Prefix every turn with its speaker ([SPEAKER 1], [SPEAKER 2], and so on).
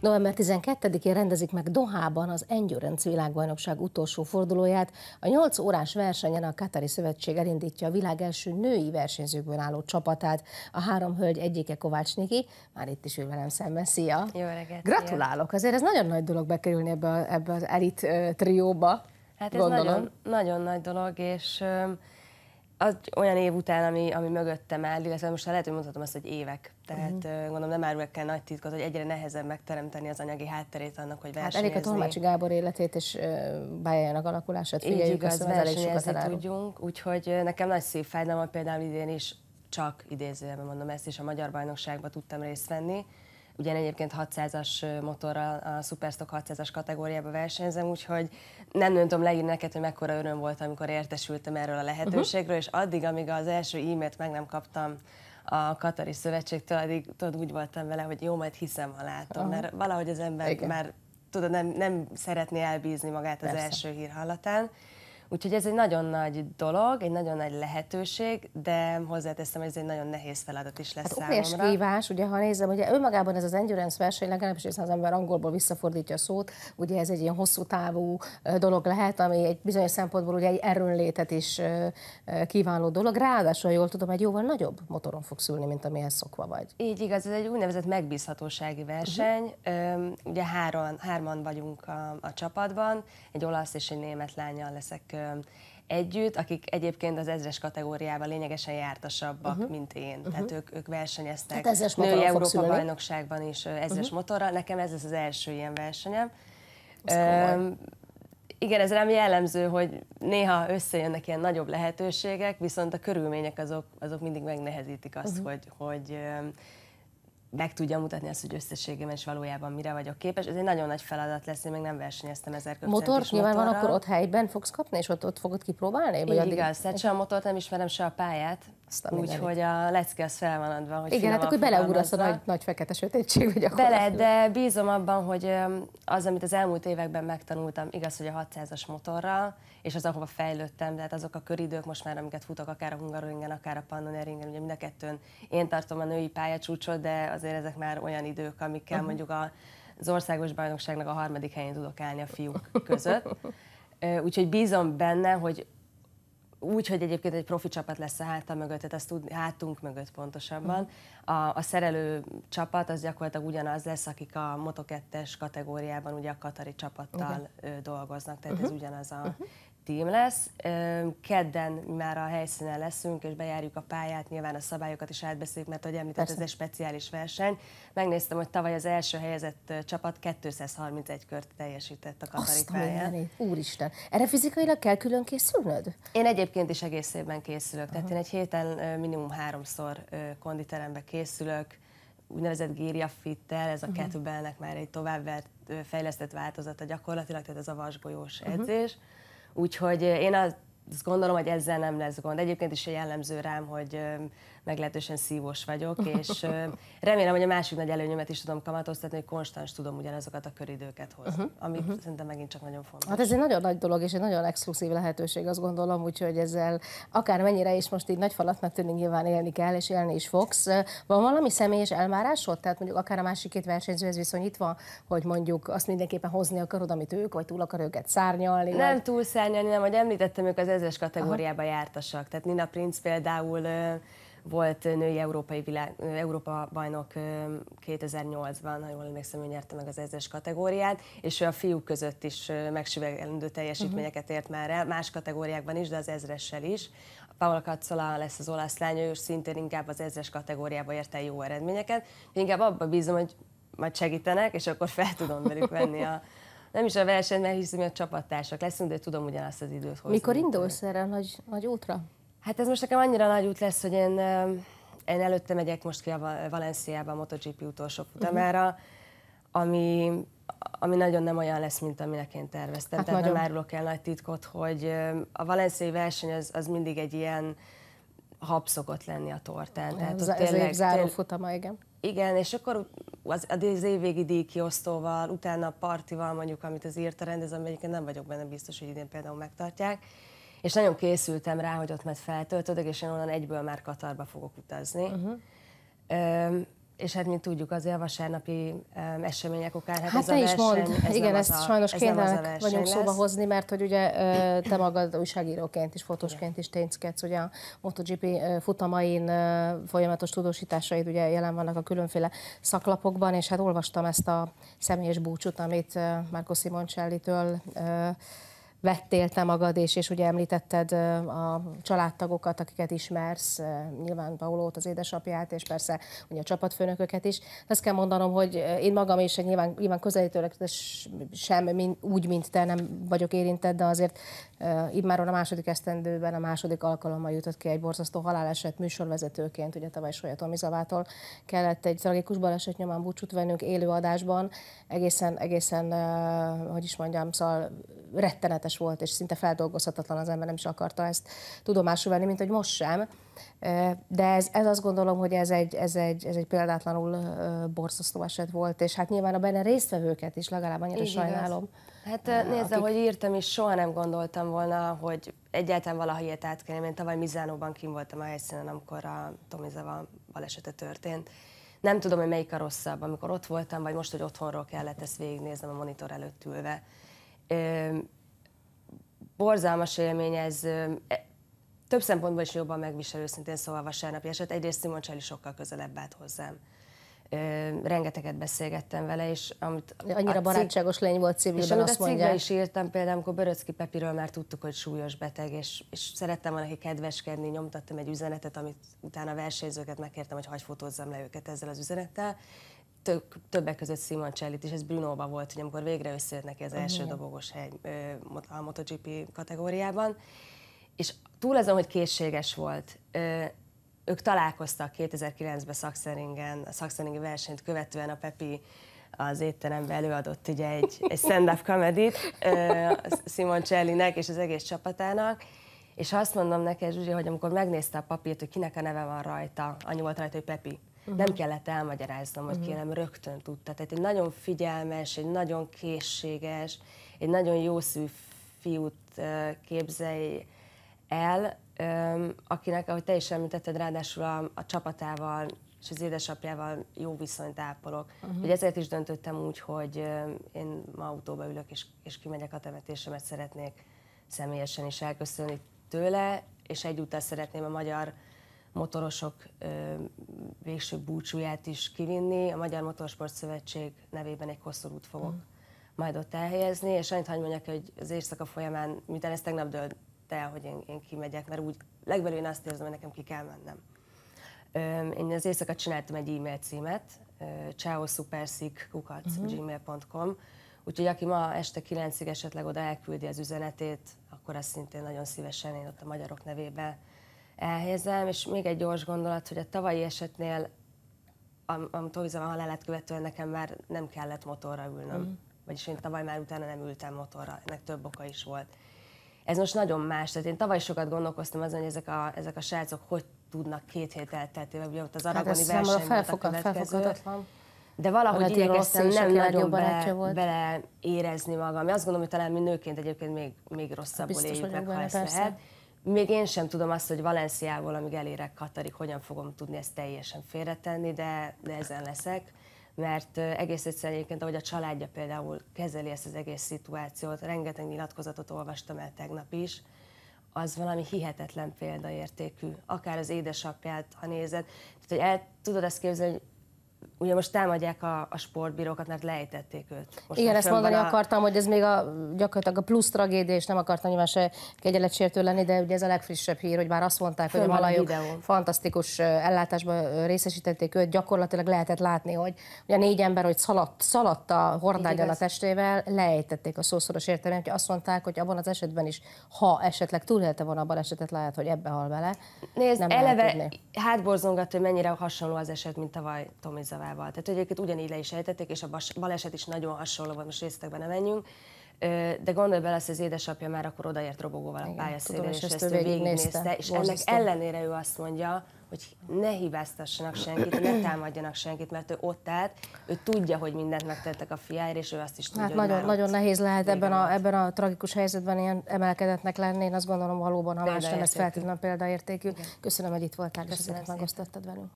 [SPEAKER 1] November 12-én rendezik meg Dohában az Endurance világbajnokság utolsó fordulóját. A 8 órás versenyen a Katari Szövetség elindítja a világ első női versenyzőkből álló csapatát. A három hölgy egyike Kovács Niki, már itt is ő velem szemben. Szia! Jó reggelt! Gratulálok! Azért ez nagyon nagy dolog bekerülni ebbe, a, ebbe az elit trióba. Hát ez gondolom. nagyon,
[SPEAKER 2] nagyon nagy dolog, és az olyan év után, ami, ami mögöttem áll, illetve most lehet, hogy mondhatom azt, hogy évek. Tehát uh-huh. gondolom nem árulok el nagy titkot, hogy egyre nehezebb megteremteni az anyagi hátterét annak, hogy versenyezni. Hát elég a Tolmácsi
[SPEAKER 1] Gábor életét és bájájának alakulását figyeljük, Így igaz, szóval versenyezni
[SPEAKER 2] tudjunk, úgyhogy nekem nagy szép fájdalma például idén is csak idézőjelben mondom ezt, és a Magyar Bajnokságban tudtam részt venni ugye egyébként 600-as motorral a Superstock 600-as kategóriába versenyzem, úgyhogy nem, nem tudom leírni neked, hogy mekkora öröm volt, amikor értesültem erről a lehetőségről, uh-huh. és addig, amíg az első e-mailt meg nem kaptam a Katari Szövetségtől, addig tudod, úgy voltam vele, hogy jó, majd hiszem, ha látom, uh-huh. mert valahogy az ember Igen. már tudod, nem, nem szeretné elbízni magát Persze. az első hír hallatán. Úgyhogy ez egy nagyon nagy dolog, egy nagyon nagy lehetőség, de hozzáteszem, hogy ez egy nagyon nehéz feladat is lesz hát számomra.
[SPEAKER 1] kívás, ugye ha nézem, ugye önmagában ez az endurance verseny, legalábbis ez az ember angolból visszafordítja a szót, ugye ez egy ilyen hosszú távú dolog lehet, ami egy bizonyos szempontból ugye egy erőnlétet is kívánó dolog. Ráadásul, jól tudom, egy jóval nagyobb motoron fog szülni, mint amihez szokva vagy.
[SPEAKER 2] Így igaz, ez egy úgynevezett megbízhatósági verseny. Uh-huh. Ugye három, hárman vagyunk a, a csapatban, egy olasz és egy német lányjal leszek együtt, akik egyébként az ezres kategóriával lényegesen jártasabbak, uh-huh. mint én. Uh-huh. Tehát ők, ők versenyeztek Tehát női Európa bajnokságban is ezres uh-huh. motorral. Nekem ez az, az első ilyen versenyem. igen, ez rám jellemző, hogy néha összejönnek ilyen nagyobb lehetőségek, viszont a körülmények azok, azok mindig megnehezítik azt, uh-huh. hogy, hogy meg tudja mutatni azt, hogy összességében is valójában mire vagyok képes. Ez egy nagyon nagy feladat lesz, én még nem versenyeztem ezer Motort nyilván van, akkor ott
[SPEAKER 1] helyben fogsz kapni, és ott, ott fogod kipróbálni? Vagy Így addig... igaz,
[SPEAKER 2] tehát se a motort nem ismerem, se a pályát, Úgyhogy a lecke az fel van adva. Hogy Igen, hát akkor beleugrasz a nagy,
[SPEAKER 1] nagy fekete vagy akkor. Bele, de bízom
[SPEAKER 2] abban, hogy az, amit az elmúlt években megtanultam, igaz, hogy a 600-as motorral, és az, ahova fejlődtem, tehát azok a köridők most már, amiket futok, akár a hungaroringen, akár a pannoneringen, ugye mind a kettőn én tartom a női pályacsúcsot, de azért ezek már olyan idők, amikkel uh-huh. mondjuk a, az országos bajnokságnak a harmadik helyén tudok állni a fiúk között. Úgyhogy bízom benne, hogy úgy, hogy egyébként egy profi csapat lesz a háta mögött, tehát azt tud, hátunk mögött pontosabban. A, a szerelő csapat az gyakorlatilag ugyanaz lesz, akik a moto kategóriában ugye a katari csapattal okay. dolgoznak, tehát uh-huh. ez ugyanaz a uh-huh tím lesz. Kedden már a helyszínen leszünk, és bejárjuk a pályát, nyilván a szabályokat is átbeszéljük, mert ahogy említett, ez egy speciális verseny. Megnéztem, hogy tavaly az első helyezett csapat 231 kört teljesített a Katari pályán.
[SPEAKER 1] Úristen, erre fizikailag kell külön készülnöd?
[SPEAKER 2] Én egyébként is egész évben készülök, Aha. tehát én egy héten minimum háromszor konditerembe készülök, úgynevezett Géria Fittel, ez a uh-huh. kettőbelnek már egy továbbvert fejlesztett változata gyakorlatilag, tehát ez a vasgolyós edzés. Uh-huh Úgyhogy eh, én azt gondolom, hogy ezzel nem lesz gond. Egyébként is egy jellemző rám, hogy eh, meglehetősen szívós vagyok, és remélem, hogy a másik nagy előnyömet is tudom kamatoztatni, hogy konstans tudom ugyanazokat a köridőket hozni, uh-huh. Mhm, ami uh-huh. szerintem megint csak nagyon fontos. Hát ez egy
[SPEAKER 1] nagyon nagy dolog, és egy nagyon exkluzív lehetőség, azt gondolom, úgyhogy ezzel akár mennyire is most így nagy falatnak tűnik, nyilván élni kell, és élni is fogsz. Van valami személyes elmárásod? Tehát mondjuk akár a másik két versenyzőhez viszonyítva, hogy mondjuk azt mindenképpen hozni akarod, amit ők, vagy túl akar őket szárnyalni? Nem vagy...
[SPEAKER 2] túl szárnyalni, nem, hogy említettem, ők az ezres kategóriába Aha. jártasak. Tehát Nina Prince például volt női európai világ, Európa bajnok 2008-ban, ha jól emlékszem, ő nyerte meg az ezres kategóriát, és ő a fiúk között is megsüvegelendő teljesítményeket mhm. ért már el, más kategóriákban is, de az ezressel is. Paola Katzola lesz az olasz lány, ő szintén inkább az ezres kategóriába ért el jó eredményeket. Inkább abba bízom, hogy majd segítenek, és akkor fel tudom velük venni a, nem is a verseny, mert hiszem, hogy a csapattársak leszünk, de tudom ugyanazt az időt hozni. Mikor
[SPEAKER 1] indulsz erre a nagy, nagy útra? Hát ez most nekem annyira nagy út lesz, hogy én,
[SPEAKER 2] én előtte megyek most ki a Valenciába, a MotoGP utolsó futamára, uh-huh. ami, ami nagyon nem olyan lesz, mint aminek én terveztem. Hát Tehát nagyon. nem árulok el nagy titkot, hogy a valenciai verseny az, az mindig egy ilyen hab szokott lenni a tortán. Tehát ez, tényleg, az év záró
[SPEAKER 1] futama, igen.
[SPEAKER 2] Igen, és akkor az, az évvégi kiosztóval, utána a partival mondjuk, amit az írta rendezem, egyébként nem vagyok benne biztos, hogy idén például megtartják, és nagyon készültem rá, hogy ott majd feltöltödök, és én onnan egyből már Katarba fogok utazni. Uh-huh.
[SPEAKER 1] Mhm.
[SPEAKER 2] Ö, és hát, mint tudjuk, azért a vasárnapi um, események okán, hát, hát ez a verseny, is mond. Ez Igen, ezt a, sajnos ez kénytelenek vagyunk lesz. szóba hozni,
[SPEAKER 1] mert hogy ugye te magad újságíróként is, fotósként is ténykedsz, ugye a MotoGP futamain folyamatos tudósításaid ugye jelen vannak a különféle szaklapokban, és hát olvastam ezt a személyes búcsút, amit Marco től vettél te magad, és, és ugye említetted a családtagokat, akiket ismersz, nyilván Paulót, az édesapját, és persze ugye a csapatfőnököket is. Azt kell mondanom, hogy én magam is egy nyilván, nyilván közelítőleg sem mind, úgy, mint te nem vagyok érintett, de azért már a második esztendőben a második alkalommal jutott ki egy borzasztó haláleset műsorvezetőként, ugye tavaly Solya Tomizavától kellett egy tragikus baleset nyomán búcsút vennünk élőadásban egészen, egészen, hogy is mondjam, szóval rettenetes tökéletes volt, és szinte feldolgozhatatlan az ember, nem is akarta ezt tudomásul venni, mint hogy most sem. De ez, ez azt gondolom, hogy ez egy, ez egy, ez egy példátlanul borzasztó eset volt, és hát nyilván a benne résztvevőket is legalább annyira Így sajnálom.
[SPEAKER 2] Igaz. Hát akik... hogy írtam is, soha nem gondoltam volna, hogy egyáltalán valaha ilyet átkerüljem. Én tavaly Mizánóban kim voltam a helyszínen, amikor a Tomizava balesete történt. Nem tudom, hogy melyik a rosszabb, amikor ott voltam, vagy most, hogy otthonról kellett ezt végignéznem a monitor előtt ülve borzalmas élmény, ez több szempontból is jobban megviselő, szintén szóval vasárnapi eset. Egyrészt Simon Csali sokkal közelebb állt hozzám. Ö, rengeteget beszélgettem vele, és amit
[SPEAKER 1] Annyira barátságos lény volt civilben, és amit azt a cikkbe is
[SPEAKER 2] írtam, például amikor Böröcki Pepiről már tudtuk, hogy súlyos beteg, és, és szerettem volna aki kedveskedni, nyomtattam egy üzenetet, amit utána versenyzőket megkértem, hogy hagyj fotózzam le őket ezzel az üzenettel, tök, többek között Simoncellit és ez bruno volt, hogy amikor végre összejött neki az első Igen. dobogos hely a MotoGP kategóriában, és túl azon, hogy készséges volt, ők találkoztak 2009-ben Sachsenringen, a Sachsenringi versenyt követően a Pepi az étteremben előadott ugye egy, egy stand-up comedy Simon Csellinek és az egész csapatának, és azt mondom neked, Zsuzsi, hogy amikor megnézte a papírt, hogy kinek a neve van rajta, annyi volt rajta, hogy Pepi. Uh-huh. Nem kellett elmagyaráznom, hogy uh-huh. kérem, rögtön tudta. Tehát egy nagyon figyelmes, egy nagyon készséges, egy nagyon jó szű fiút képzelj el, akinek, ahogy te is említetted, ráadásul a, a csapatával és az édesapjával jó viszonyt ápolok. Uh-huh. Hogy ezért is döntöttem úgy, hogy én ma autóba ülök, és, és kimegyek a temetésemet, szeretnék személyesen is elköszönni tőle, és egyúttal szeretném a magyar motorosok végső búcsúját is kivinni. A Magyar Motorsport Szövetség nevében egy koszorút fogok mm. majd ott elhelyezni, és annyit hagyd mondjak, hogy az éjszaka folyamán, miután ez tegnap dölt el, hogy én, én kimegyek, mert úgy legbelül én azt érzem, hogy nekem ki kell mennem. Én az éjszaka csináltam egy e-mail címet, csáoszuperszik.gmail.com, hmm. úgyhogy aki ma este 9-ig esetleg oda elküldi az üzenetét, akkor azt szintén nagyon szívesen én ott a magyarok nevében elhelyezem, és még egy gyors gondolat, hogy a tavalyi esetnél, am- amit Tovizava halálát követően nekem már nem kellett motorra ülnöm. Uh-huh. Vagyis én tavaly már utána nem ültem motorra, ennek több oka is volt. Ez most nagyon más, tehát én tavaly sokat gondolkoztam azon, hogy ezek a, ezek a srácok hogy tudnak két hét elteltével, ugye ott az hát aragoni hát verseny volt a következő. De valahogy igyekeztem nem nagyon be, volt. érezni magam. Én azt gondolom, hogy talán mi nőként egyébként még, még rosszabbul éljük meg, ha ezt persze. lehet. Még én sem tudom azt, hogy Valenciából, amíg elérek Katarig, hogyan fogom tudni ezt teljesen félretenni, de, de ezen leszek mert egész egyszerűen egyébként, ahogy a családja például kezeli ezt az egész szituációt, rengeteg nyilatkozatot olvastam el tegnap is, az valami hihetetlen példaértékű. Akár az édesapját, ha nézed. Tehát, hogy el tudod ezt képzelni, hogy ugye most támadják a, a sportbírókat, mert lejtették őt. Most Igen, ezt mondani a... akartam,
[SPEAKER 1] hogy ez még a, gyakorlatilag a plusz tragédia, és nem akartam nyilván se kegyeletsértő lenni, de ugye ez a legfrissebb hír, hogy már azt mondták, Fön hogy a malajok fantasztikus ellátásban részesítették őt, gyakorlatilag lehetett látni, hogy ugye négy ember, hogy szaladt, szaladt a hordágyon a testével, lejtették a szószoros értelmét, hogy azt mondták, hogy abban az esetben is, ha esetleg túlélte volna a balesetet, lehet, hogy ebbe hal bele. Nézd, nem eleve hátborzongató, hogy
[SPEAKER 2] mennyire hasonló az eset, mint tavaly Tomi Zavár Csabával. Tehát hogy egyébként ugyanígy le is ejtették, és a baleset is nagyon hasonló volt, most részletekben nem menjünk. De gondolj bele, hogy az édesapja már akkor odaért robogóval a pályaszélén, és, és ezt ő végignézte, és Borzasztó. ennek ellenére ő azt mondja, hogy ne hibáztassanak senkit, ne támadjanak senkit, mert ő ott állt, ő tudja, hogy mindent megtettek a fiáért, és ő azt is tudja, hát nagyon, nagyon nehéz lehet ebben a,
[SPEAKER 1] ebben a tragikus helyzetben ilyen emelkedetnek lenni, én azt gondolom valóban, ha más nem, ez feltétlenül példaértékű. Igen. Köszönöm, hogy itt voltál, köszönöm, hogy megosztottad velünk.